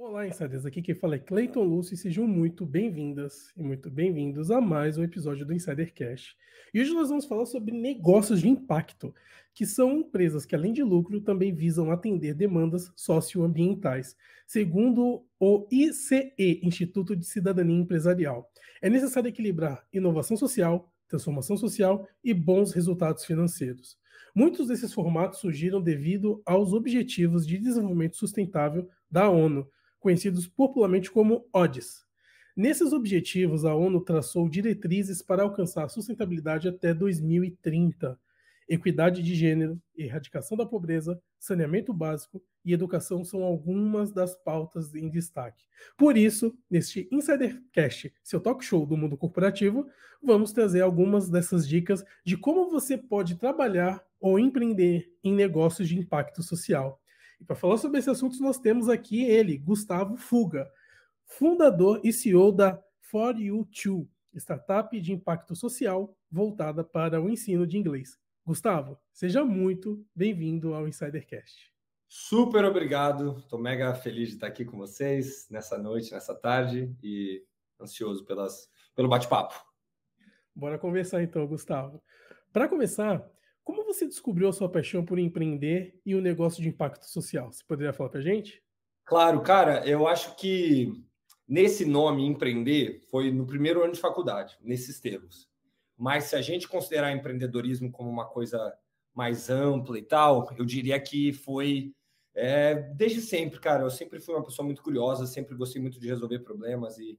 Olá, insiders. Aqui quem fala é Clayton Lúcio e sejam muito bem-vindas e muito bem-vindos a mais um episódio do Insider Cash. E hoje nós vamos falar sobre negócios de impacto, que são empresas que, além de lucro, também visam atender demandas socioambientais, segundo o ICE, Instituto de Cidadania Empresarial. É necessário equilibrar inovação social, transformação social e bons resultados financeiros. Muitos desses formatos surgiram devido aos Objetivos de Desenvolvimento Sustentável da ONU, conhecidos popularmente como ODs. Nesses objetivos, a ONU traçou diretrizes para alcançar a sustentabilidade até 2030, equidade de gênero, erradicação da pobreza, saneamento básico e educação são algumas das pautas em destaque. Por isso, neste Insidercast, seu talk show do mundo corporativo, vamos trazer algumas dessas dicas de como você pode trabalhar ou empreender em negócios de impacto social. E para falar sobre esse assunto, nós temos aqui ele, Gustavo Fuga, fundador e CEO da For You Too, startup de impacto social voltada para o ensino de inglês. Gustavo, seja muito bem-vindo ao Insidercast. Super obrigado, estou mega feliz de estar aqui com vocês nessa noite, nessa tarde e ansioso pelas, pelo bate-papo. Bora conversar então, Gustavo. Para começar, como você descobriu a sua paixão por empreender e o negócio de impacto social? Você poderia falar para a gente? Claro, cara, eu acho que nesse nome empreender foi no primeiro ano de faculdade, nesses termos. Mas se a gente considerar empreendedorismo como uma coisa mais ampla e tal, eu diria que foi é, desde sempre, cara. Eu sempre fui uma pessoa muito curiosa, sempre gostei muito de resolver problemas e,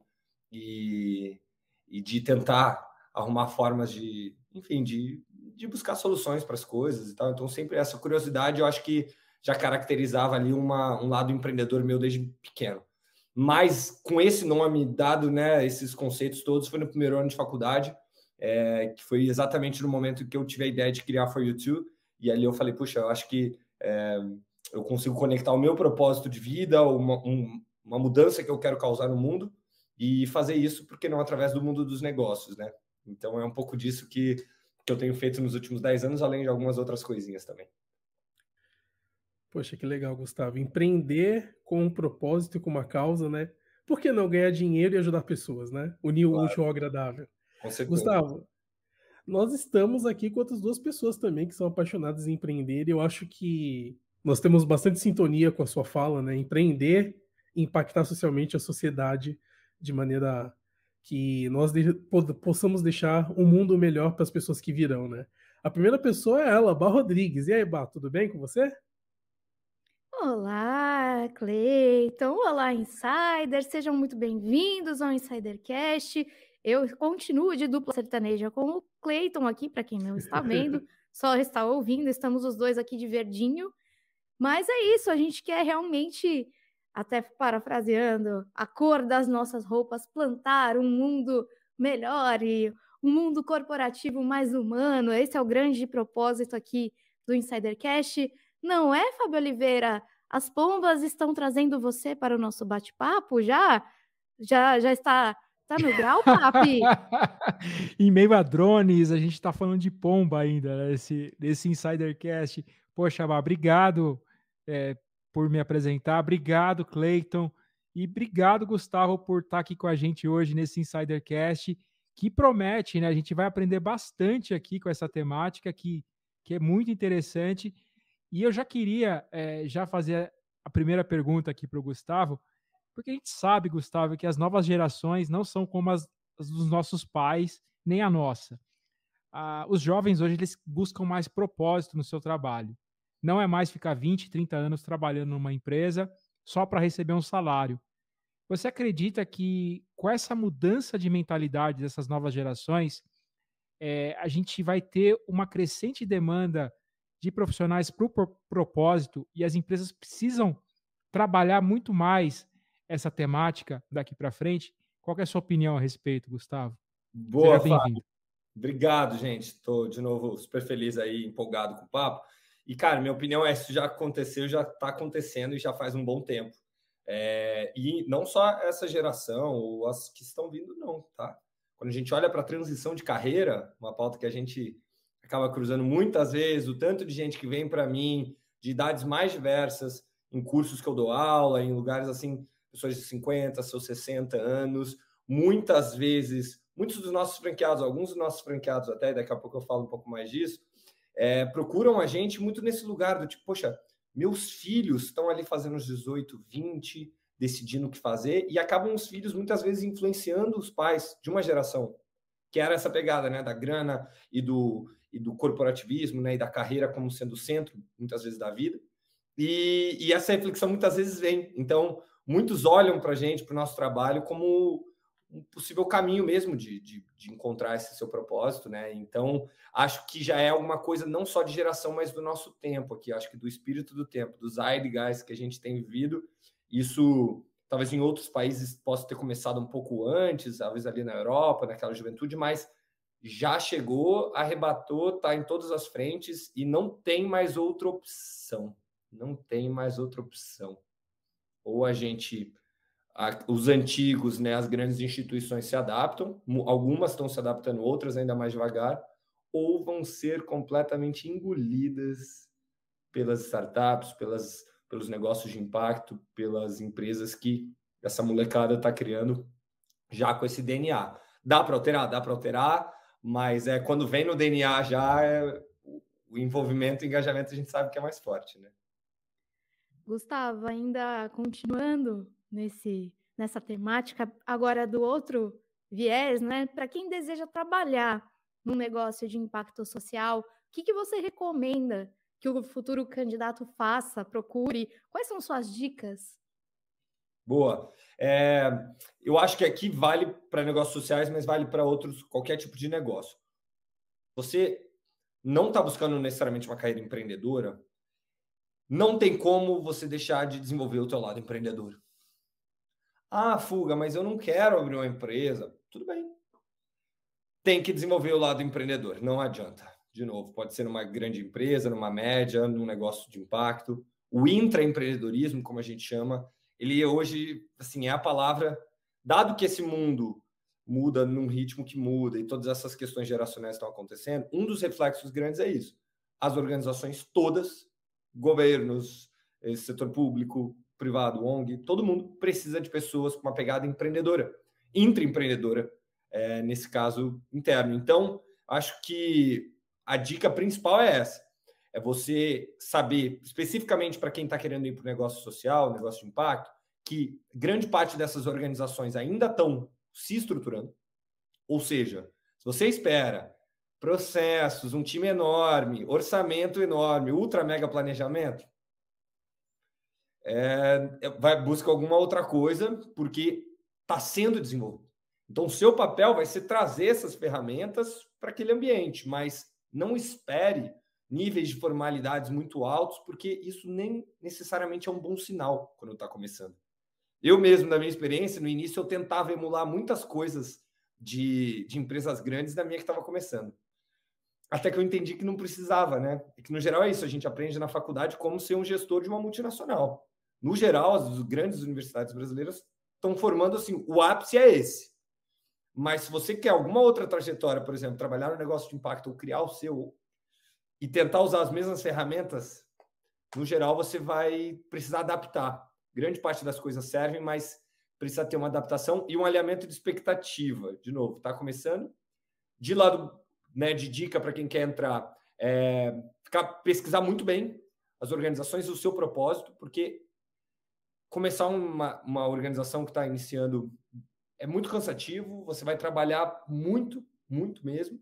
e, e de tentar arrumar formas de, enfim, de de buscar soluções para as coisas e tal. Então, sempre essa curiosidade eu acho que já caracterizava ali uma, um lado empreendedor meu desde pequeno. Mas com esse nome dado, né, esses conceitos todos, foi no primeiro ano de faculdade, é, que foi exatamente no momento que eu tive a ideia de criar For You Too. E ali eu falei, puxa, eu acho que é, eu consigo conectar o meu propósito de vida, uma, um, uma mudança que eu quero causar no mundo, e fazer isso, porque não através do mundo dos negócios, né? Então é um pouco disso que que eu tenho feito nos últimos 10 anos, além de algumas outras coisinhas também. Poxa, que legal, Gustavo. Empreender com um propósito e com uma causa, né? Por que não ganhar dinheiro e ajudar pessoas, né? Unir claro. o útil ao agradável. Com certeza. Gustavo, nós estamos aqui com outras duas pessoas também que são apaixonadas em empreender. E eu acho que nós temos bastante sintonia com a sua fala, né? Empreender impactar socialmente a sociedade de maneira que nós de possamos deixar um mundo melhor para as pessoas que virão, né? A primeira pessoa é ela, Bá Rodrigues. E aí, Bar, tudo bem com você? Olá, Cleiton. Olá, Insider. Sejam muito bem-vindos ao Insidercast. Eu continuo de dupla sertaneja com o Cleiton aqui, para quem não está vendo, só está ouvindo. Estamos os dois aqui de verdinho. Mas é isso, a gente quer realmente até parafraseando, a cor das nossas roupas, plantar um mundo melhor e um mundo corporativo mais humano. Esse é o grande propósito aqui do Insidercast. Não é, Fábio Oliveira? As pombas estão trazendo você para o nosso bate-papo já? Já, já está Tá no grau, papi? em meio a drones, a gente está falando de pomba ainda, né? Esse, desse Insidercast. Poxa, obrigado é, por me apresentar. Obrigado, Clayton. E obrigado, Gustavo, por estar aqui com a gente hoje nesse Insidercast, que promete, né? A gente vai aprender bastante aqui com essa temática, que, que é muito interessante. E eu já queria é, já fazer a primeira pergunta aqui para o Gustavo, porque a gente sabe, Gustavo, que as novas gerações não são como as, as dos nossos pais, nem a nossa. Ah, os jovens hoje eles buscam mais propósito no seu trabalho. Não é mais ficar 20, 30 anos trabalhando numa empresa só para receber um salário. Você acredita que com essa mudança de mentalidade dessas novas gerações, é, a gente vai ter uma crescente demanda de profissionais para o pro propósito e as empresas precisam trabalhar muito mais essa temática daqui para frente? Qual é a sua opinião a respeito, Gustavo? Boa, Seja Obrigado, gente. Estou de novo super feliz aí, empolgado com o papo. E, cara, minha opinião é: isso já aconteceu, já está acontecendo e já faz um bom tempo. É, e não só essa geração ou as que estão vindo, não, tá? Quando a gente olha para a transição de carreira, uma pauta que a gente acaba cruzando muitas vezes, o tanto de gente que vem para mim, de idades mais diversas, em cursos que eu dou aula, em lugares assim, pessoas de 50, seus 60 anos, muitas vezes, muitos dos nossos franqueados, alguns dos nossos franqueados até, daqui a pouco eu falo um pouco mais disso, é, procuram a gente muito nesse lugar do tipo, poxa, meus filhos estão ali fazendo os 18, 20, decidindo o que fazer, e acabam os filhos muitas vezes influenciando os pais de uma geração, que era essa pegada né, da grana e do, e do corporativismo, né, e da carreira como sendo o centro, muitas vezes, da vida. E, e essa reflexão muitas vezes vem. Então, muitos olham para a gente, para o nosso trabalho, como um possível caminho mesmo de, de, de, encontrar esse seu propósito, né? Então, acho que já é alguma coisa não só de geração, mas do nosso tempo aqui, acho que do espírito do tempo, dos zeitgeist que a gente tem vivido. Isso, talvez em outros países possa ter começado um pouco antes, talvez ali na Europa, naquela juventude, mas já chegou, arrebatou, está em todas as frentes e não tem mais outra opção. Não tem mais outra opção. Ou a gente a, os antigos, né, as grandes instituições se adaptam, algumas estão se adaptando, outras ainda mais devagar, ou vão ser completamente engolidas pelas startups, pelas, pelos negócios de impacto, pelas empresas que essa molecada está criando já com esse DNA. Dá para alterar, dá para alterar, mas é quando vem no DNA já é, o envolvimento e engajamento a gente sabe que é mais forte, né? Gustavo, ainda continuando nesse, nessa temática. Agora, do outro viés, né? Para quem deseja trabalhar num negócio de impacto social, o que, que você recomenda que o futuro candidato faça, procure? Quais são suas dicas? Boa. É, eu acho que aqui vale para negócios sociais, mas vale para outros, qualquer tipo de negócio. Você não está buscando necessariamente uma carreira empreendedora, não tem como você deixar de desenvolver o teu lado empreendedor. Ah, fuga, mas eu não quero abrir uma empresa. Tudo bem. Tem que desenvolver o lado empreendedor, não adianta. De novo, pode ser numa grande empresa, numa média, num negócio de impacto. O intraempreendedorismo, como a gente chama, ele hoje, assim, é a palavra, dado que esse mundo muda num ritmo que muda e todas essas questões geracionais estão acontecendo, um dos reflexos grandes é isso. As organizações todas, governos, eh, setor público, privado, ONG, todo mundo precisa de pessoas com uma pegada empreendedora, intraempreendedora, é, nesse caso interno. Então, acho que a dica principal é essa: é você saber, especificamente para quem está querendo ir para o negócio social, negócio de impacto, que grande parte dessas organizações ainda estão se estruturando. Ou seja, se você espera processos, um time enorme, orçamento enorme, ultra mega planejamento, é, é, vai buscar alguma outra coisa, porque está sendo desenvolvido. Então, o seu papel vai ser trazer essas ferramentas para aquele ambiente, mas não espere níveis de formalidades muito altos, porque isso nem necessariamente é um bom sinal quando está começando. Eu mesmo, na minha experiência, no início eu tentava emular muitas coisas de, de empresas grandes da minha que estava começando. Até que eu entendi que não precisava, né? E é que no geral é isso, a gente aprende na faculdade como ser um gestor de uma multinacional no geral, as grandes universidades brasileiras estão formando assim, o ápice é esse. Mas se você quer alguma outra trajetória, por exemplo, trabalhar no negócio de impacto ou criar o seu e tentar usar as mesmas ferramentas, no geral você vai precisar adaptar. Grande parte das coisas servem, mas precisa ter uma adaptação e um alinhamento de expectativa. De novo, está começando. De lado, né, de dica para quem quer entrar, é, ficar, pesquisar muito bem as organizações e o seu propósito, porque começar uma, uma organização que está iniciando é muito cansativo, você vai trabalhar muito, muito mesmo.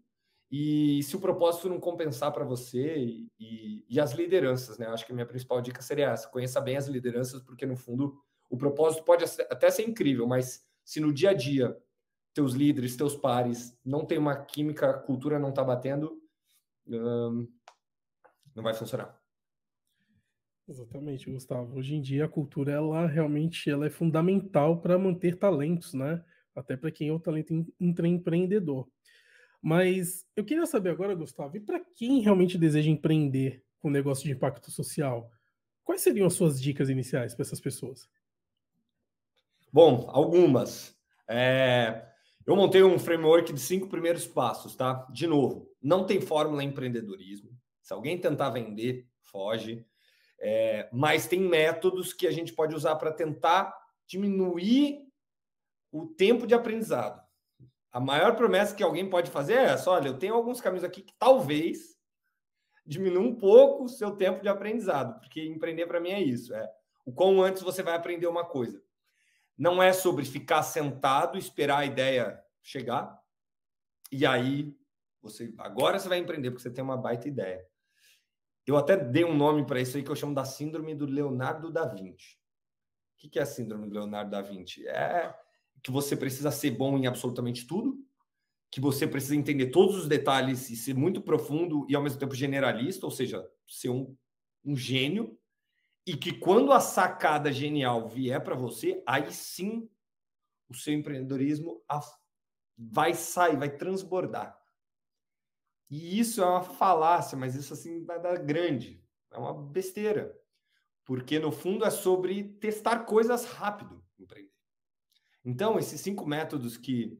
E se o propósito não compensar para você e, e, as lideranças, né? Acho que a minha principal dica seria essa: conheça bem as lideranças, porque no fundo o propósito pode até ser incrível, mas se no dia a dia teus líderes, teus pares não tem uma química, a cultura não está batendo, hum, não vai funcionar. Exatamente, Gustavo. Hoje em dia a cultura ela realmente ela é fundamental para manter talentos, né? Até para quem é o talento empreendedor. Mas eu queria saber agora, Gustavo, e para quem realmente deseja empreender com negócio de impacto social, quais seriam as suas dicas iniciais para essas pessoas? Bom, algumas. É... Eu montei um framework de cinco primeiros passos, tá? De novo, não tem fórmula em empreendedorismo. Se alguém tentar vender, foge. É, mas tem métodos que a gente pode usar para tentar diminuir o tempo de aprendizado. A maior promessa que alguém pode fazer é essa: olha, eu tenho alguns caminhos aqui que talvez diminua um pouco o seu tempo de aprendizado, porque empreender para mim é isso: é o quão antes você vai aprender uma coisa. Não é sobre ficar sentado, esperar a ideia chegar, e aí você agora você vai empreender porque você tem uma baita ideia. Eu até dei um nome para isso aí que eu chamo da síndrome do Leonardo da Vinci. O que é a síndrome do Leonardo da Vinci? É que você precisa ser bom em absolutamente tudo, que você precisa entender todos os detalhes e ser muito profundo e ao mesmo tempo generalista, ou seja, ser um, um gênio, e que quando a sacada genial vier para você, aí sim o seu empreendedorismo vai sair, vai transbordar. E isso é uma falácia, mas isso assim vai é dar grande. É uma besteira. Porque no fundo é sobre testar coisas rápido, empreender. Então, esses cinco métodos que,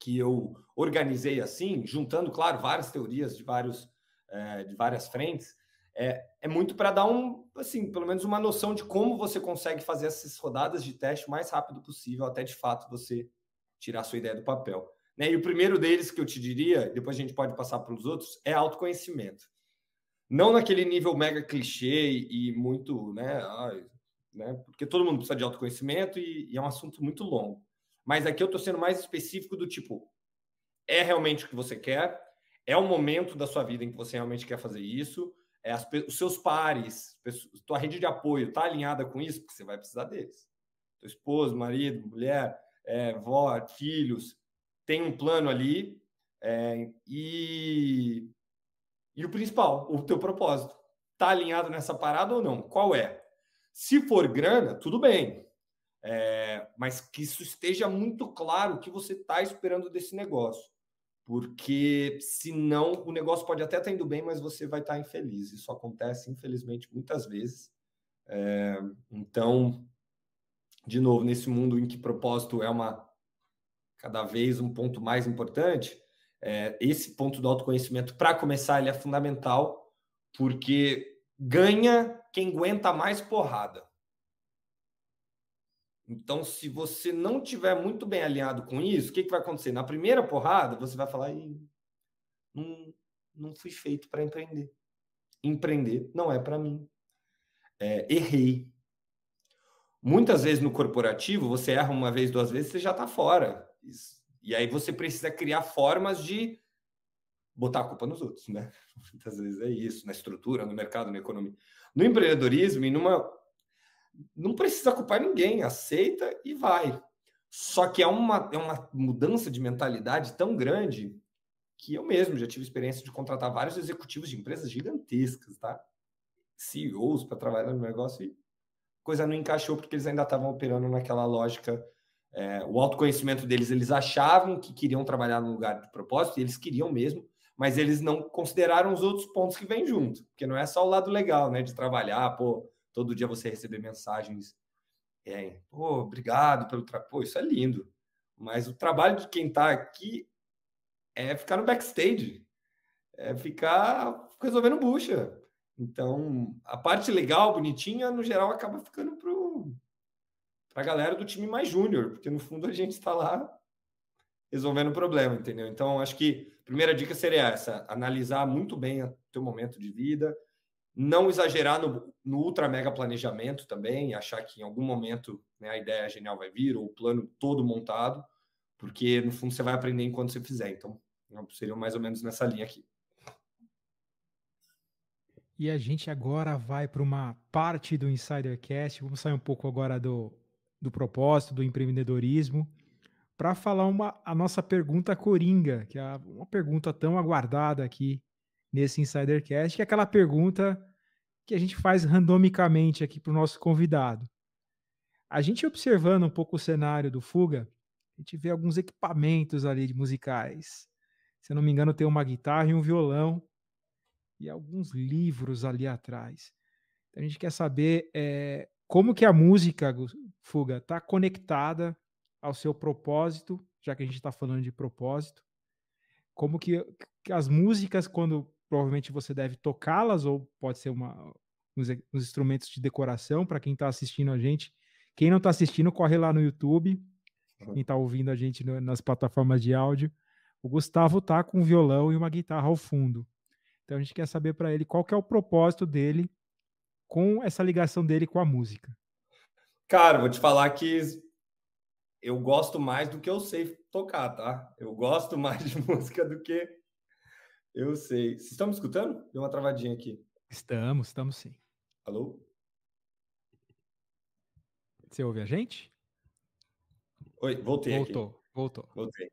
que eu organizei assim, juntando, claro, várias teorias de, vários, é, de várias frentes, é, é muito para dar um, assim, pelo menos uma noção de como você consegue fazer essas rodadas de teste o mais rápido possível, até de fato você tirar a sua ideia do papel. Né? E o primeiro deles que eu te diria, depois a gente pode passar para os outros, é autoconhecimento. Não naquele nível mega clichê e muito, né? Ai, né? Porque todo mundo precisa de autoconhecimento e, e é um assunto muito longo. Mas aqui eu estou sendo mais específico do tipo, é realmente o que você quer? É o momento da sua vida em que você realmente quer fazer isso? É as, os seus pares, pessoas, tua rede de apoio está alinhada com isso? Porque você vai precisar deles. Seu esposo, marido, mulher, é, vó, filhos tem um plano ali é, e, e o principal, o teu propósito. Está alinhado nessa parada ou não? Qual é? Se for grana, tudo bem. É, mas que isso esteja muito claro o que você está esperando desse negócio. Porque senão o negócio pode até estar tá indo bem, mas você vai estar tá infeliz. Isso acontece, infelizmente, muitas vezes. É, então, de novo, nesse mundo em que propósito é uma cada vez um ponto mais importante. É, esse ponto do autoconhecimento, para começar, ele é fundamental, porque ganha quem aguenta mais porrada. Então, se você não tiver muito bem alinhado com isso, o que, que vai acontecer? Na primeira porrada, você vai falar: não, não fui feito para empreender. Empreender não é para mim. É, errei. Muitas vezes no corporativo, você erra uma vez, duas vezes, você já está fora. E aí você precisa criar formas de botar a culpa nos outros, né? Muitas vezes é isso, na estrutura, no mercado, na economia. No empreendedorismo e numa não precisa culpar ninguém, aceita e vai. Só que é uma, é uma mudança de mentalidade tão grande que eu mesmo já tive experiência de contratar vários executivos de empresas gigantescas, tá? CEOs para trabalhar no negócio e coisa não encaixou porque eles ainda estavam operando naquela lógica é, o autoconhecimento deles, eles achavam que queriam trabalhar num lugar de propósito, e eles queriam mesmo, mas eles não consideraram os outros pontos que vêm junto, porque não é só o lado legal, né, de trabalhar, pô, todo dia você receber mensagens, é, pô, obrigado pelo trabalho, isso é lindo, mas o trabalho de quem está aqui é ficar no backstage, é ficar resolvendo bucha. Então, a parte legal, bonitinha, no geral, acaba ficando pro para a galera do time mais júnior, porque no fundo a gente está lá resolvendo o problema, entendeu? Então, acho que a primeira dica seria essa: analisar muito bem o teu momento de vida, não exagerar no, no ultra mega planejamento também, achar que em algum momento né, a ideia genial vai vir, ou o plano todo montado, porque no fundo você vai aprender enquanto você fizer. Então, seria mais ou menos nessa linha aqui. E a gente agora vai para uma parte do Insidercast. Vamos sair um pouco agora do do propósito, do empreendedorismo, para falar uma, a nossa pergunta coringa, que é uma pergunta tão aguardada aqui nesse Insidercast, que é aquela pergunta que a gente faz randomicamente aqui para o nosso convidado. A gente observando um pouco o cenário do Fuga, a gente vê alguns equipamentos ali de musicais. Se eu não me engano, tem uma guitarra e um violão e alguns livros ali atrás. Então, a gente quer saber é, como que a música, fuga está conectada ao seu propósito, já que a gente está falando de propósito. Como que, que, as músicas, quando provavelmente você deve tocá-las, ou pode ser uma, uns, uns instrumentos de decoração, para quem está assistindo a gente. Quem não está assistindo, corre lá no YouTube, quem está ouvindo a gente no, nas plataformas de áudio. O Gustavo tá com um violão e uma guitarra ao fundo. Então a gente quer saber para ele qual que é o propósito dele com essa ligação dele com a música. Cara, vou te falar que eu gosto mais do que eu sei tocar, tá? Eu gosto mais de música do que eu sei. Vocês estão me escutando? Deu uma travadinha aqui. Estamos, estamos sim. Alô? Você ouve a gente? Oi, voltei. Voltou, aqui. voltou. Voltei.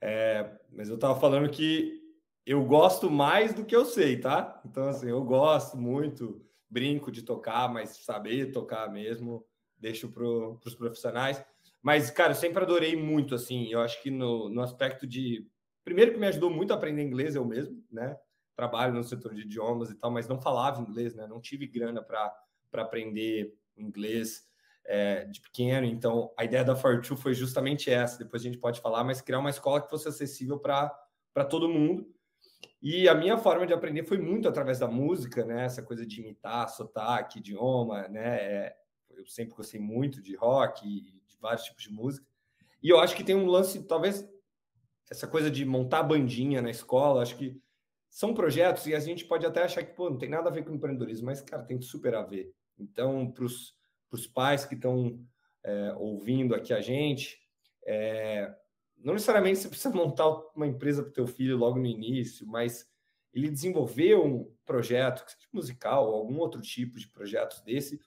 É, mas eu tava falando que eu gosto mais do que eu sei, tá? Então, assim, eu gosto muito, brinco de tocar, mas saber tocar mesmo deixo para os profissionais. Mas, cara, eu sempre adorei muito, assim. Eu acho que no, no aspecto de. Primeiro, que me ajudou muito a aprender inglês eu mesmo, né? Trabalho no setor de idiomas e tal, mas não falava inglês, né? Não tive grana para aprender inglês é, de pequeno. Então, a ideia da Fortu foi justamente essa. Depois a gente pode falar, mas criar uma escola que fosse acessível para todo mundo. E a minha forma de aprender foi muito através da música, né? Essa coisa de imitar sotaque, idioma, né? É, eu sempre gostei muito de rock e de vários tipos de música. E eu acho que tem um lance, talvez essa coisa de montar bandinha na escola, acho que são projetos e a gente pode até achar que pô, não tem nada a ver com empreendedorismo, mas cara, tem super a ver. Então, para os pais que estão é, ouvindo aqui a gente, é, não necessariamente você precisa montar uma empresa para o teu filho logo no início, mas ele desenvolver um projeto, musical ou algum outro tipo de projeto desse,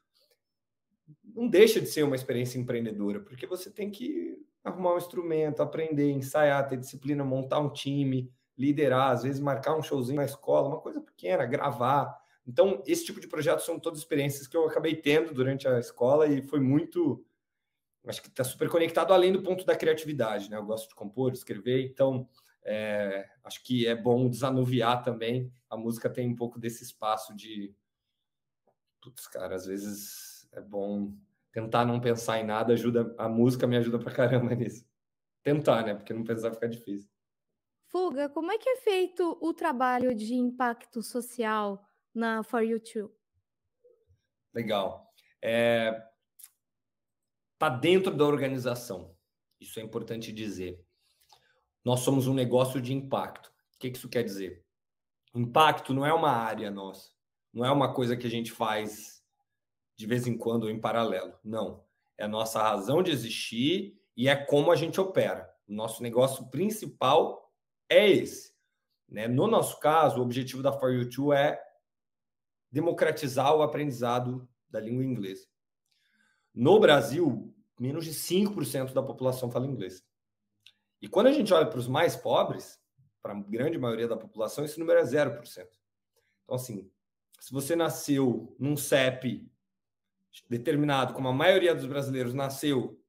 não deixa de ser uma experiência empreendedora, porque você tem que arrumar um instrumento, aprender, ensaiar, ter disciplina, montar um time, liderar, às vezes marcar um showzinho na escola, uma coisa pequena, gravar. Então, esse tipo de projeto são todas experiências que eu acabei tendo durante a escola e foi muito. Acho que está super conectado além do ponto da criatividade, né? Eu gosto de compor, de escrever, então é, acho que é bom desanuviar também. A música tem um pouco desse espaço de. Putz, cara, às vezes é bom tentar não pensar em nada, ajuda. A música me ajuda pra caramba nisso. Tentar, né? Porque não pensar fica difícil. Fuga, como é que é feito o trabalho de impacto social na For You Too? Legal. É... Tá dentro da organização. Isso é importante dizer. Nós somos um negócio de impacto. O que isso quer dizer? Impacto não é uma área nossa, não é uma coisa que a gente faz de vez em quando em paralelo. Não. É a nossa razão de existir e é como a gente opera. O nosso negócio principal é esse. Né? No nosso caso, o objetivo da For You é democratizar o aprendizado da língua inglesa. No Brasil, menos de 5% da população fala inglês. E quando a gente olha para os mais pobres, para a grande maioria da população, esse número é 0%. Então, assim, se você nasceu num CEP determinado, como a maioria dos brasileiros nasceu,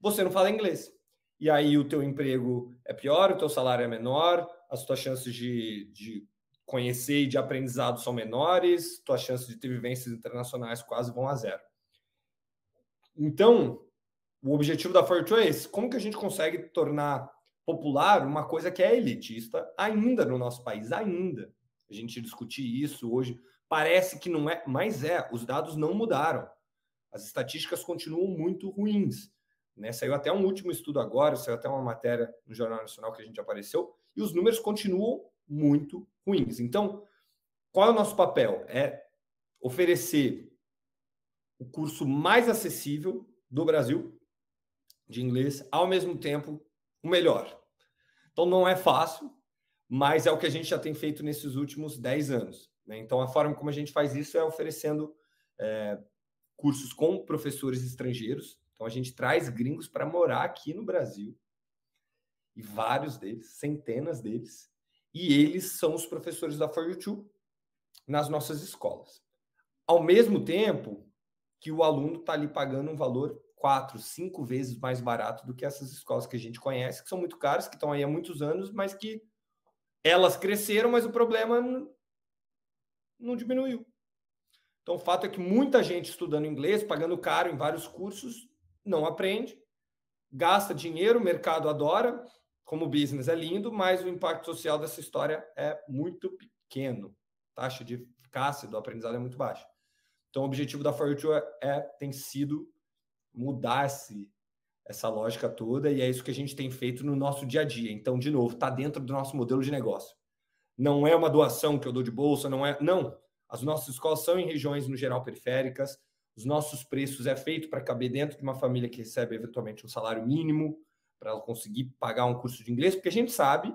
você não fala inglês. E aí o teu emprego é pior, o teu salário é menor, as tuas chances de, de conhecer e de aprendizado são menores, tuas chances de ter vivências internacionais quase vão a zero. Então, o objetivo da Fair Trace, é como que a gente consegue tornar popular uma coisa que é elitista ainda no nosso país, ainda. A gente discutir isso hoje, Parece que não é, mas é, os dados não mudaram. As estatísticas continuam muito ruins. Né? Saiu até um último estudo agora, saiu até uma matéria no Jornal Nacional que a gente apareceu, e os números continuam muito ruins. Então, qual é o nosso papel? É oferecer o curso mais acessível do Brasil de inglês, ao mesmo tempo, o melhor. Então, não é fácil, mas é o que a gente já tem feito nesses últimos 10 anos. Né? Então, a forma como a gente faz isso é oferecendo é, cursos com professores estrangeiros. Então, a gente traz gringos para morar aqui no Brasil, e vários deles, centenas deles, e eles são os professores da For You Too nas nossas escolas. Ao mesmo tempo que o aluno está ali pagando um valor quatro, cinco vezes mais barato do que essas escolas que a gente conhece, que são muito caras, que estão aí há muitos anos, mas que elas cresceram, mas o problema não diminuiu. Então, o fato é que muita gente estudando inglês, pagando caro em vários cursos, não aprende, gasta dinheiro, o mercado adora, como business é lindo, mas o impacto social dessa história é muito pequeno. A taxa de eficácia do aprendizado é muito baixa. Então, o objetivo da Fortune é, tem sido mudar se essa lógica toda, e é isso que a gente tem feito no nosso dia a dia. Então, de novo, está dentro do nosso modelo de negócio não é uma doação que eu dou de bolsa, não é. Não. As nossas escolas são em regiões, no geral, periféricas. Os nossos preços é feito para caber dentro de uma família que recebe eventualmente um salário mínimo, para ela conseguir pagar um curso de inglês, porque a gente sabe,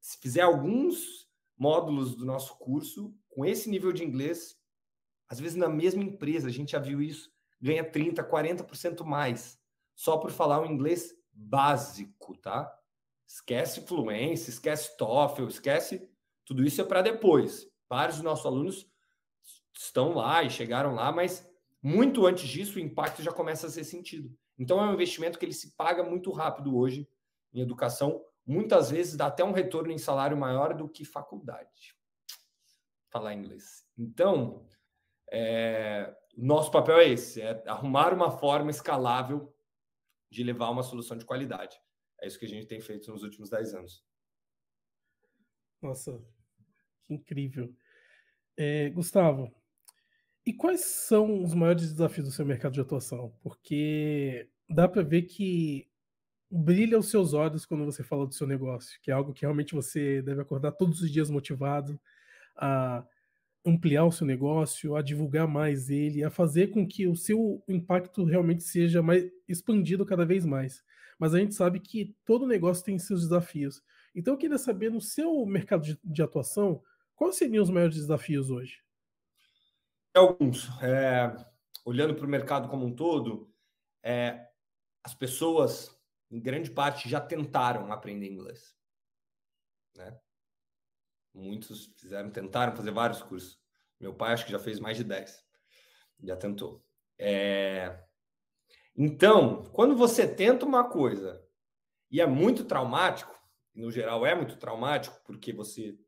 se fizer alguns módulos do nosso curso, com esse nível de inglês, às vezes na mesma empresa, a gente já viu isso, ganha 30%, 40% mais, só por falar um inglês básico, tá? Esquece fluência, esquece TOEFL, esquece tudo isso é para depois. Vários dos nossos alunos estão lá e chegaram lá, mas muito antes disso, o impacto já começa a ser sentido. Então, é um investimento que ele se paga muito rápido hoje em educação. Muitas vezes dá até um retorno em salário maior do que faculdade. Falar inglês. Então, é, nosso papel é esse: é arrumar uma forma escalável de levar uma solução de qualidade. É isso que a gente tem feito nos últimos 10 anos. Nossa, que incrível. É, Gustavo, e quais são os maiores desafios do seu mercado de atuação? Porque dá para ver que brilha os seus olhos quando você fala do seu negócio, que é algo que realmente você deve acordar todos os dias motivado a ampliar o seu negócio, a divulgar mais ele, a fazer com que o seu impacto realmente seja mais expandido cada vez mais. Mas a gente sabe que todo negócio tem seus desafios. Então eu queria saber, no seu mercado de, de atuação, quais seriam os maiores desafios hoje? É, alguns. É, olhando para o mercado como um todo, é, as pessoas, em grande parte, já tentaram aprender inglês. Né? Muitos fizeram, tentaram fazer vários cursos. Meu pai acho que já fez mais de 10. Já tentou. É... Então, quando você tenta uma coisa e é muito traumático, no geral é muito traumático, porque você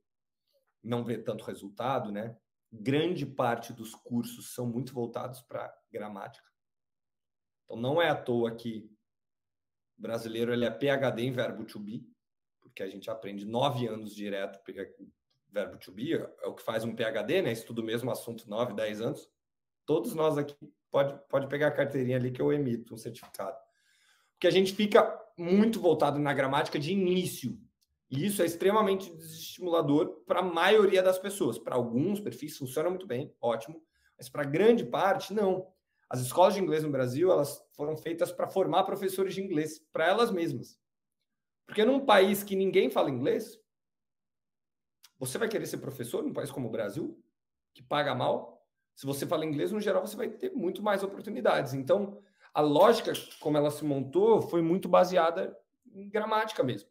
não vê tanto resultado, né? Grande parte dos cursos são muito voltados para gramática. Então não é à toa que brasileiro ele é PhD em verbo to be, porque a gente aprende nove anos direto verbo to be, é o que faz um PhD, né? Estuda o mesmo assunto nove, dez anos. Todos nós aqui pode, pode pegar a carteirinha ali que eu emito um certificado que a gente fica muito voltado na gramática de início. E isso é extremamente desestimulador para a maioria das pessoas. Para alguns perfis funciona muito bem, ótimo, mas para grande parte não. As escolas de inglês no Brasil, elas foram feitas para formar professores de inglês para elas mesmas. Porque num país que ninguém fala inglês, você vai querer ser professor num país como o Brasil, que paga mal? Se você fala inglês, no geral, você vai ter muito mais oportunidades. Então, a lógica como ela se montou foi muito baseada em gramática mesmo.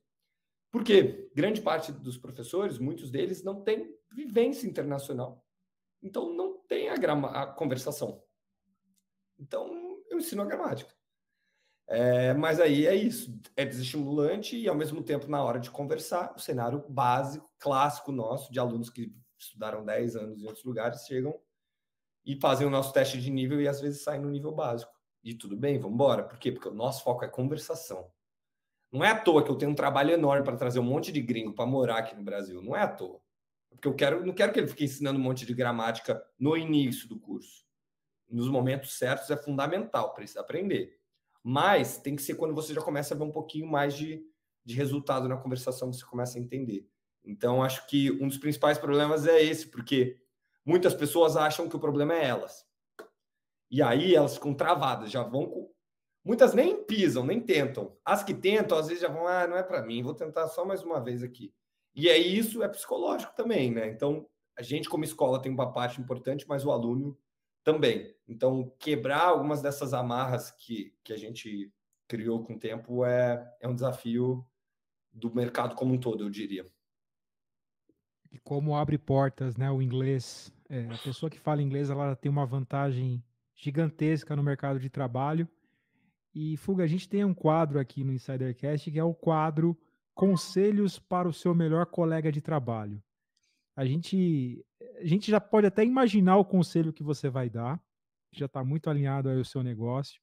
porque Grande parte dos professores, muitos deles, não têm vivência internacional. Então, não tem a, grama a conversação. Então, eu ensino a gramática. É, mas aí é isso, é desestimulante e ao mesmo tempo, na hora de conversar, o cenário básico, clássico nosso, de alunos que estudaram 10 anos em outros lugares, chegam e fazem o nosso teste de nível e às vezes saem no nível básico. E tudo bem, vamos embora. Por quê? Porque o nosso foco é conversação. Não é à toa que eu tenho um trabalho enorme para trazer um monte de gringo para morar aqui no Brasil. Não é à toa. Porque eu quero, não quero que ele fique ensinando um monte de gramática no início do curso. Nos momentos certos é fundamental para aprender. Mas tem que ser quando você já começa a ver um pouquinho mais de, de resultado na conversação, você começa a entender. Então, acho que um dos principais problemas é esse, porque muitas pessoas acham que o problema é elas. E aí elas ficam travadas, já vão com... Muitas nem pisam, nem tentam. As que tentam, às vezes já vão, ah, não é para mim, vou tentar só mais uma vez aqui. E é isso é psicológico também, né? Então, a gente como escola tem uma parte importante, mas o aluno também. Então, quebrar algumas dessas amarras que, que a gente criou com o tempo é, é um desafio do mercado como um todo, eu diria. E como abre portas, né? O inglês. É, a pessoa que fala inglês, ela tem uma vantagem gigantesca no mercado de trabalho. E, Fuga, a gente tem um quadro aqui no Insidercast que é o quadro Conselhos para o seu melhor colega de trabalho. A gente, a gente já pode até imaginar o conselho que você vai dar, já está muito alinhado ao seu negócio.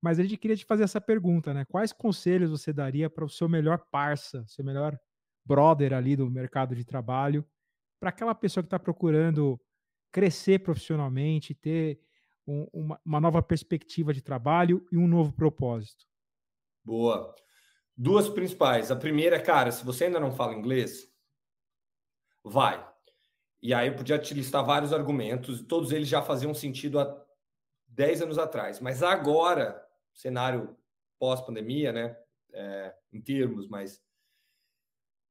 Mas a gente queria te fazer essa pergunta, né? Quais conselhos você daria para o seu melhor parça, seu melhor brother ali do mercado de trabalho, para aquela pessoa que está procurando crescer profissionalmente, ter um, uma, uma nova perspectiva de trabalho e um novo propósito? Boa. Duas principais. A primeira é, cara, se você ainda não fala inglês, vai. E aí eu podia te listar vários argumentos, e todos eles já faziam sentido há 10 anos atrás. Mas agora, cenário pós-pandemia, né? É, em termos, mas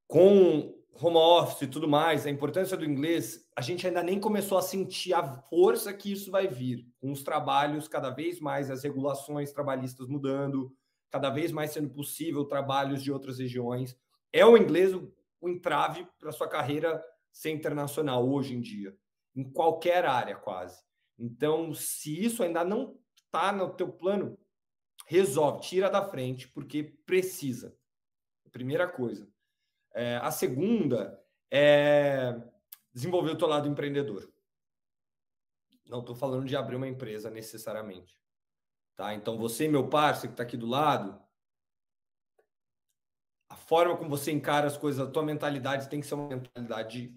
com home office e tudo mais, a importância do inglês, a gente ainda nem começou a sentir a força que isso vai vir, com os trabalhos cada vez mais, as regulações trabalhistas mudando, cada vez mais sendo possível trabalhos de outras regiões. É o inglês o, o entrave para sua carreira ser internacional hoje em dia, em qualquer área quase. Então, se isso ainda não está no teu plano, resolve, tira da frente, porque precisa. Primeira coisa. É, a segunda é desenvolver o teu lado empreendedor. Não estou falando de abrir uma empresa necessariamente. Tá? Então, você, meu parceiro que está aqui do lado, a forma como você encara as coisas, a tua mentalidade tem que ser uma mentalidade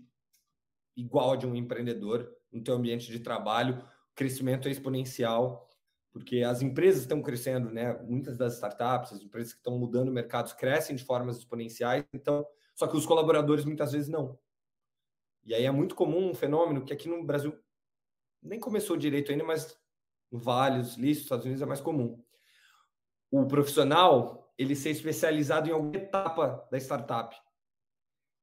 igual a de um empreendedor no teu ambiente de trabalho. O crescimento é exponencial, porque as empresas estão crescendo, né? Muitas das startups, as empresas que estão mudando mercados crescem de formas exponenciais. Então, só que os colaboradores muitas vezes não. E aí é muito comum um fenômeno que aqui no Brasil nem começou direito ainda, mas no Vale, os listos, Estados Unidos é mais comum. O profissional, ele ser especializado em alguma etapa da startup.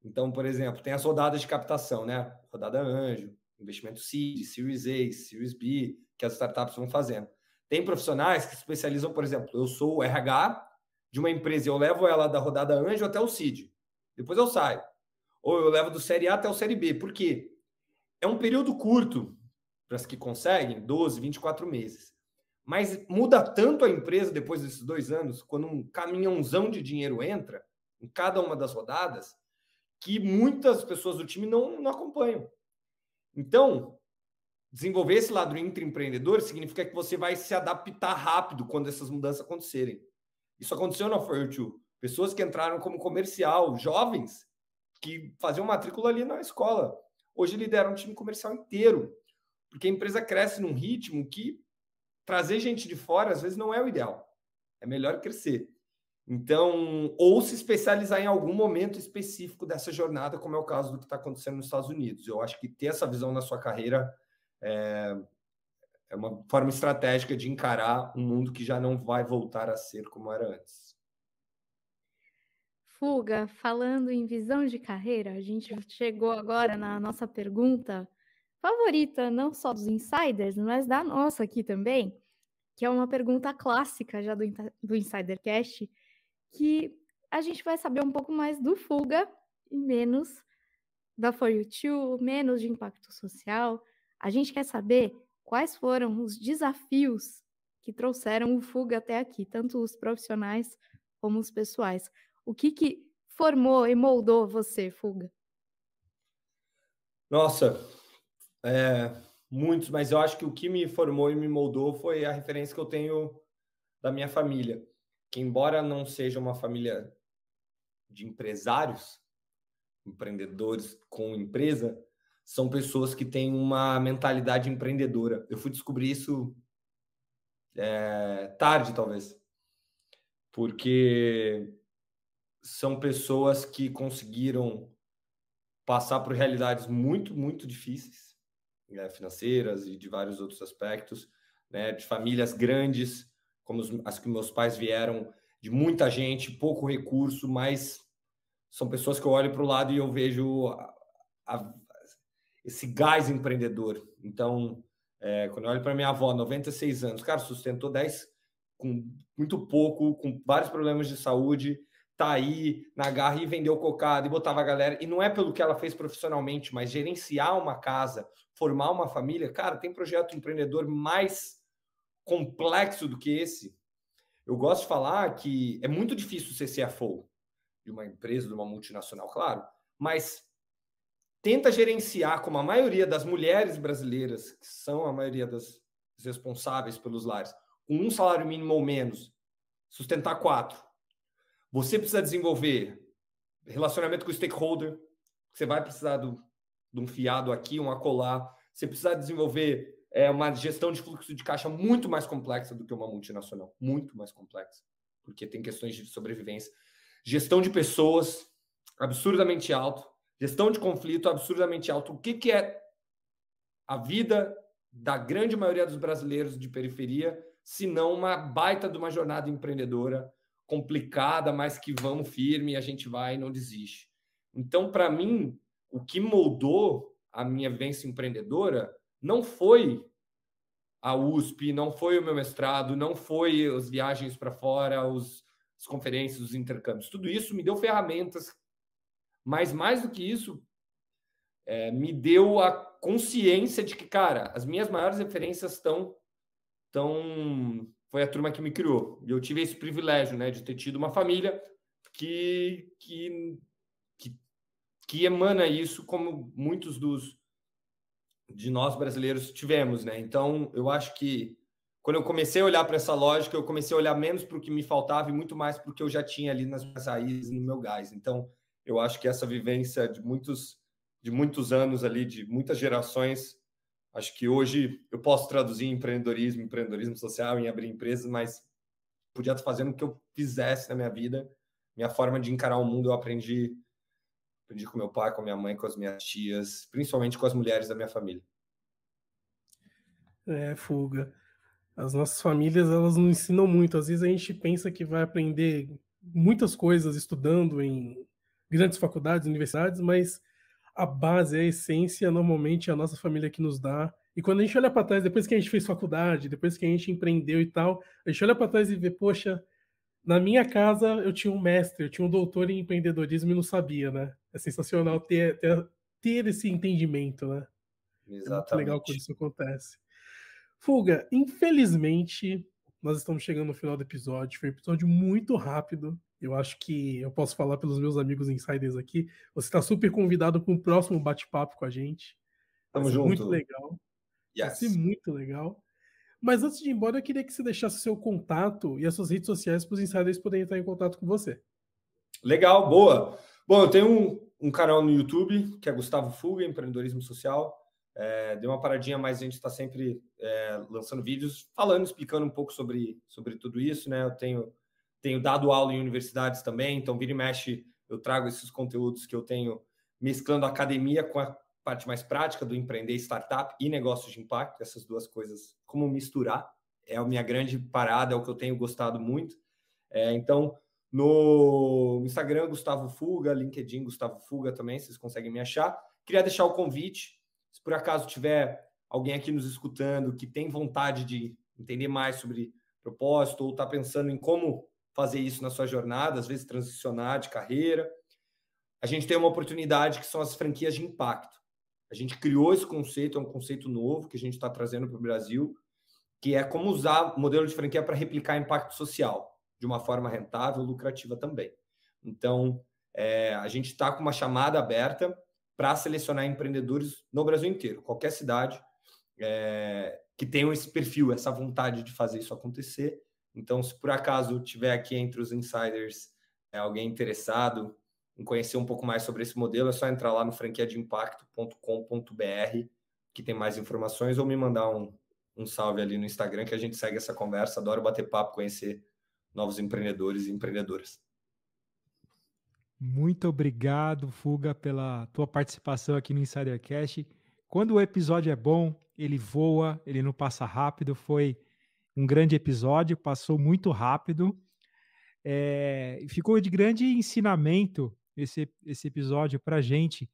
Então, por exemplo, tem as rodadas de captação, né? Rodada anjo, investimento seed, Series A, Series B, que as startups vão fazendo. Tem profissionais que se especializam, por exemplo, eu sou o RH de uma empresa, eu levo ela da rodada anjo até o seed depois eu saio. Ou eu levo do Série A até o Série B. Por quê? É um período curto para as que conseguem, 12, 24 meses. Mas muda tanto a empresa depois desses dois anos, quando um caminhãozão de dinheiro entra em cada uma das rodadas, que muitas pessoas do time não, não acompanham. Então, desenvolver esse lado intraempreendedor significa que você vai se adaptar rápido quando essas mudanças acontecerem. Isso aconteceu na Fortune. Pessoas que entraram como comercial, jovens, que faziam matrícula ali na escola. Hoje lideram um time comercial inteiro, porque a empresa cresce num ritmo que trazer gente de fora às vezes não é o ideal. É melhor crescer. Então, ou se especializar em algum momento específico dessa jornada, como é o caso do que está acontecendo nos Estados Unidos. Eu acho que ter essa visão na sua carreira é, é uma forma estratégica de encarar um mundo que já não vai voltar a ser como era antes. Fuga, falando em visão de carreira, a gente chegou agora na nossa pergunta favorita, não só dos insiders, mas da nossa aqui também, que é uma pergunta clássica já do, do Insidercast, que a gente vai saber um pouco mais do Fuga e menos da For You Too, menos de impacto social. A gente quer saber quais foram os desafios que trouxeram o Fuga até aqui, tanto os profissionais como os pessoais. O que que formou e moldou você, Fuga? Nossa, é, muitos, mas eu acho que o que me formou e me moldou foi a referência que eu tenho da minha família, que embora não seja uma família de empresários, empreendedores com empresa, são pessoas que têm uma mentalidade empreendedora. Eu fui descobrir isso é, tarde, talvez, porque são pessoas que conseguiram passar por realidades muito, muito difíceis, né, financeiras e de vários outros aspectos, né, de famílias grandes, como as que meus pais vieram, de muita gente, pouco recurso, mas são pessoas que eu olho para o lado e eu vejo a, a, esse gás empreendedor. Então, é, quando eu olho para minha avó, 96 anos, cara, sustentou 10 com muito pouco, com vários problemas de saúde, tá aí na garra e vendeu cocada e botava a galera. E não é pelo que ela fez profissionalmente, mas gerenciar uma casa, formar uma família, cara, tem projeto empreendedor mais complexo do que esse. Eu gosto de falar que é muito difícil ser CFO de uma empresa, de uma multinacional, claro, mas tenta gerenciar, como a maioria das mulheres brasileiras, que são a maioria das responsáveis pelos lares, com um salário mínimo ou menos, sustentar quatro você precisa desenvolver relacionamento com o stakeholder, você vai precisar do, de um fiado aqui, um acolá, você precisa desenvolver é, uma gestão de fluxo de caixa muito mais complexa do que uma multinacional, muito mais complexa, porque tem questões de sobrevivência. Gestão de pessoas, absurdamente alto. Gestão de conflito, absurdamente alto. O que, que é a vida da grande maioria dos brasileiros de periferia, se não uma baita de uma jornada empreendedora complicada, mas que vamos firme, a gente vai e não desiste. Então, para mim, o que moldou a minha vivência empreendedora não foi a USP, não foi o meu mestrado, não foi as viagens para fora, os, as conferências, os intercâmbios. Tudo isso me deu ferramentas, mas mais do que isso, é, me deu a consciência de que, cara, as minhas maiores referências estão tão foi a turma que me criou. E eu tive esse privilégio, né, de ter tido uma família que, que, que, que emana isso como muitos dos de nós brasileiros tivemos, né? Então, eu acho que quando eu comecei a olhar para essa lógica, eu comecei a olhar menos para o que me faltava e muito mais para o que eu já tinha ali nas minhas raízes, no meu gás. Então, eu acho que essa vivência de muitos de muitos anos ali, de muitas gerações, Acho que hoje eu posso traduzir empreendedorismo, empreendedorismo social, em abrir empresas, mas podia estar fazendo o que eu fizesse na minha vida. Minha forma de encarar o mundo eu aprendi, aprendi com meu pai, com minha mãe, com as minhas tias, principalmente com as mulheres da minha família. É, fuga. As nossas famílias, elas não ensinam muito. Às vezes a gente pensa que vai aprender muitas coisas estudando em grandes faculdades, universidades, mas a base, a essência, normalmente é a nossa família que nos dá. E quando a gente olha para trás, depois que a gente fez faculdade, depois que a gente empreendeu e tal, a gente olha para trás e vê, poxa, na minha casa eu tinha um mestre, eu tinha um doutor em empreendedorismo e não sabia, né? É sensacional ter, ter, ter esse entendimento, né? Exatamente. É legal quando isso acontece. Fuga, infelizmente, nós estamos chegando no final do episódio. Foi um episódio muito rápido. Eu acho que eu posso falar pelos meus amigos insiders aqui. Você está super convidado para um próximo bate-papo com a gente. Tamo junto. Muito legal. Yes. Vai ser muito legal. Mas antes de ir embora, eu queria que você deixasse seu contato e as suas redes sociais para os insiders poderem entrar em contato com você. Legal, boa. Bom, eu tenho um, um canal no YouTube que é Gustavo Fuga, Empreendedorismo Social. É, deu uma paradinha, mas a gente está sempre é, lançando vídeos, falando, explicando um pouco sobre, sobre tudo isso, né? Eu tenho tenho dado aula em universidades também, então vira e mexe, eu trago esses conteúdos que eu tenho mesclando academia com a parte mais prática do empreender startup e negócios de impacto, essas duas coisas, como misturar, é a minha grande parada, é o que eu tenho gostado muito. É, então, no Instagram, Gustavo Fuga, LinkedIn, Gustavo Fuga também, vocês conseguem me achar. Queria deixar o convite, se por acaso tiver alguém aqui nos escutando que tem vontade de entender mais sobre propósito ou está pensando em como fazer isso na sua jornada, às vezes transicionar de carreira. A gente tem uma oportunidade que são as franquias de impacto. A gente criou esse conceito, é um conceito novo que a gente está trazendo para o Brasil, que é como usar o modelo de franquia para replicar impacto social de uma forma rentável, lucrativa também. Então, é, a gente está com uma chamada aberta para selecionar empreendedores no Brasil inteiro, qualquer cidade é, que tenham esse perfil, essa vontade de fazer isso acontecer. Então, se por acaso tiver aqui entre os insiders é, alguém interessado em conhecer um pouco mais sobre esse modelo, é só entrar lá no franqueadimpacto.com.br que tem mais informações, ou me mandar um, um salve ali no Instagram, que a gente segue essa conversa. Adoro bater papo, conhecer novos empreendedores e empreendedoras. Muito obrigado, Fuga, pela tua participação aqui no Insidercast. Quando o episódio é bom, ele voa, ele não passa rápido. Foi um grande episódio, passou muito rápido. É, ficou de grande ensinamento esse, esse episódio para a gente,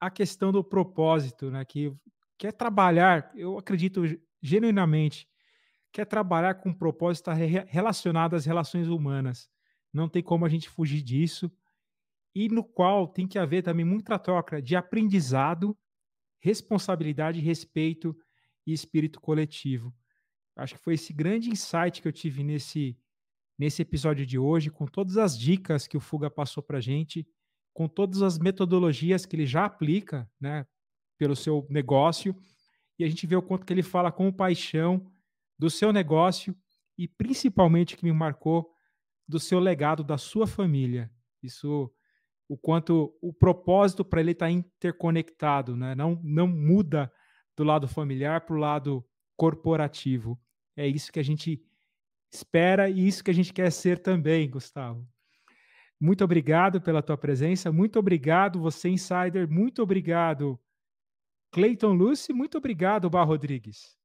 a questão do propósito, né? Que quer trabalhar, eu acredito genuinamente, quer trabalhar com um propósito relacionado às relações humanas. Não tem como a gente fugir disso. E no qual tem que haver também muita troca de aprendizado, responsabilidade, respeito e espírito coletivo. Acho que foi esse grande insight que eu tive nesse, nesse episódio de hoje, com todas as dicas que o Fuga passou para gente, com todas as metodologias que ele já aplica, né, pelo seu negócio, e a gente vê o quanto que ele fala com paixão do seu negócio e principalmente que me marcou do seu legado da sua família. Isso o quanto o propósito para ele está interconectado, né? Não não muda do lado familiar para o lado corporativo. É isso que a gente espera e isso que a gente quer ser também, Gustavo. Muito obrigado pela tua presença, muito obrigado você, Insider, muito obrigado Cleiton Lucy. muito obrigado Bar Rodrigues.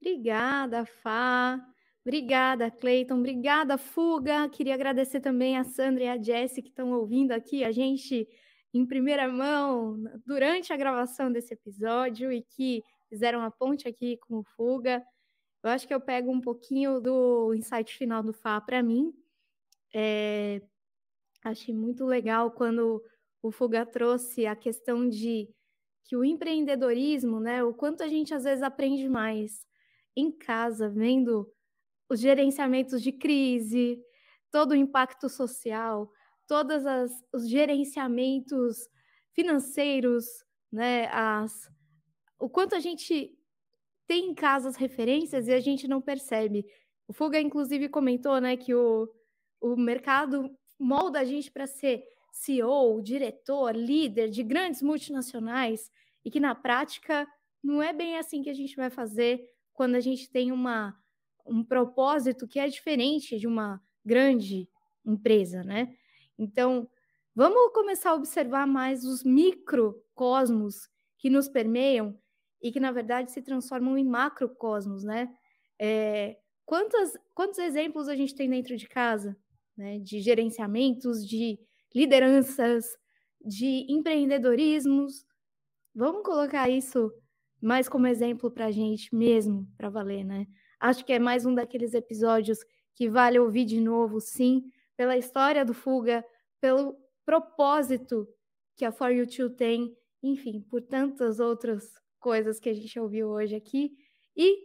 Obrigada, Fá. Obrigada, Cleiton. Obrigada, Fuga. Queria agradecer também a Sandra e a Jessie que estão ouvindo aqui a gente em primeira mão durante a gravação desse episódio e que fizeram a ponte aqui com o Fuga. Eu acho que eu pego um pouquinho do insight final do Fá para mim. É, achei muito legal quando o Fuga trouxe a questão de que o empreendedorismo, né, o quanto a gente às vezes aprende mais em casa, vendo os gerenciamentos de crise, todo o impacto social, todos os gerenciamentos financeiros, né, as o quanto a gente tem em casa as referências e a gente não percebe. O Fuga, inclusive, comentou né, que o, o mercado molda a gente para ser CEO, diretor, líder de grandes multinacionais e que na prática não é bem assim que a gente vai fazer quando a gente tem uma, um propósito que é diferente de uma grande empresa, né? Então, vamos começar a observar mais os microcosmos que nos permeiam e que, na verdade, se transformam em macrocosmos, né? É, quantos, quantos exemplos a gente tem dentro de casa, né? De gerenciamentos, de lideranças, de empreendedorismos. Vamos colocar isso mais como exemplo para a gente mesmo, para valer, né? Acho que é mais um daqueles episódios que vale ouvir de novo, sim, pela história do Fuga, pelo propósito que a For You Two tem, enfim, por tantas outras coisas que a gente ouviu hoje aqui. E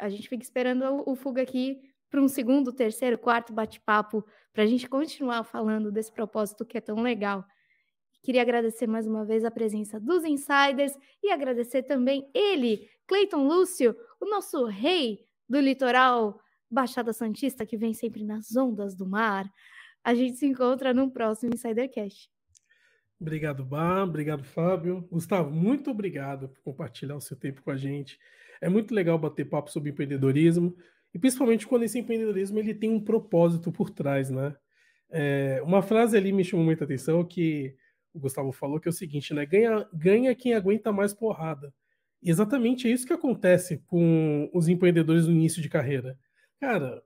a gente fica esperando o Fuga aqui para um segundo, terceiro, quarto bate-papo, para a gente continuar falando desse propósito que é tão legal. Queria agradecer mais uma vez a presença dos insiders e agradecer também ele, Cleiton Lúcio, o nosso rei do litoral Baixada Santista, que vem sempre nas ondas do mar. A gente se encontra no próximo Insidercast. Obrigado, Bar. Obrigado, Fábio. Gustavo, muito obrigado por compartilhar o seu tempo com a gente. É muito legal bater papo sobre empreendedorismo e principalmente quando esse empreendedorismo ele tem um propósito por trás, né? É, uma frase ali me chamou muita atenção que o Gustavo falou que é o seguinte, né? Ganha, ganha quem aguenta mais porrada. E exatamente é isso que acontece com os empreendedores no início de carreira. Cara,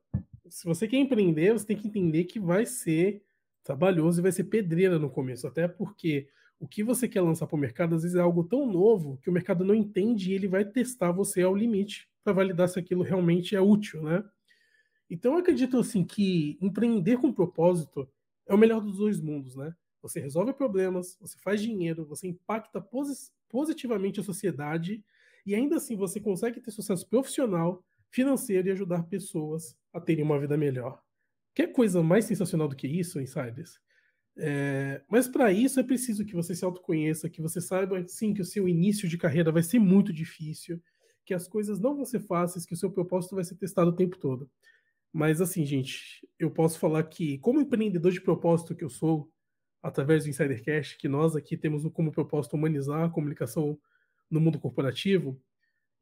se você quer empreender, você tem que entender que vai ser trabalhoso e vai ser pedreira no começo, até porque o que você quer lançar para o mercado às vezes é algo tão novo que o mercado não entende e ele vai testar você ao limite para validar se aquilo realmente é útil, né? Então eu acredito assim que empreender com propósito é o melhor dos dois mundos, né? Você resolve problemas, você faz dinheiro, você impacta positivamente a sociedade e ainda assim você consegue ter sucesso profissional, financeiro e ajudar pessoas a terem uma vida melhor. Quer é coisa mais sensacional do que isso, insiders? É, mas para isso é preciso que você se autoconheça, que você saiba sim que o seu início de carreira vai ser muito difícil, que as coisas não vão ser fáceis, que o seu propósito vai ser testado o tempo todo. Mas assim, gente, eu posso falar que como empreendedor de propósito que eu sou, através do Insidercast, que nós aqui temos como propósito humanizar a comunicação no mundo corporativo,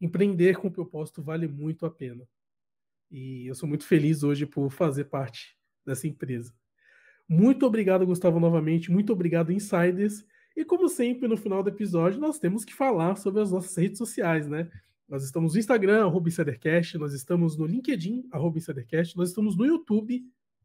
empreender com propósito vale muito a pena. E eu sou muito feliz hoje por fazer parte dessa empresa. Muito obrigado, Gustavo, novamente. Muito obrigado, Insiders. E como sempre, no final do episódio, nós temos que falar sobre as nossas redes sociais, né? Nós estamos no Instagram, arroba Insidercast, nós estamos no LinkedIn, arroba Insidercast, nós estamos no YouTube,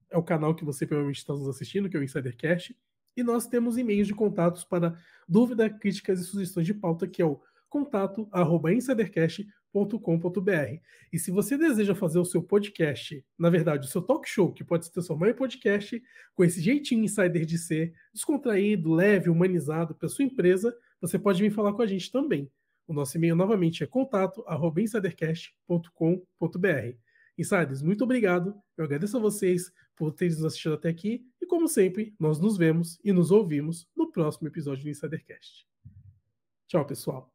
é o canal que você provavelmente está nos assistindo, que é o Insidercast, e nós temos e-mails de contatos para dúvida, críticas e sugestões de pauta, que é o contato arroba insidercast.com com.br. E se você deseja fazer o seu podcast, na verdade, o seu talk show, que pode se transformar em podcast, com esse jeitinho insider de ser, descontraído, leve, humanizado para sua empresa, você pode vir falar com a gente também. O nosso e-mail novamente é contato@insidercast.com.br. Insiders, muito obrigado. Eu agradeço a vocês por terem nos assistido até aqui e como sempre, nós nos vemos e nos ouvimos no próximo episódio do Insidercast. Tchau, pessoal.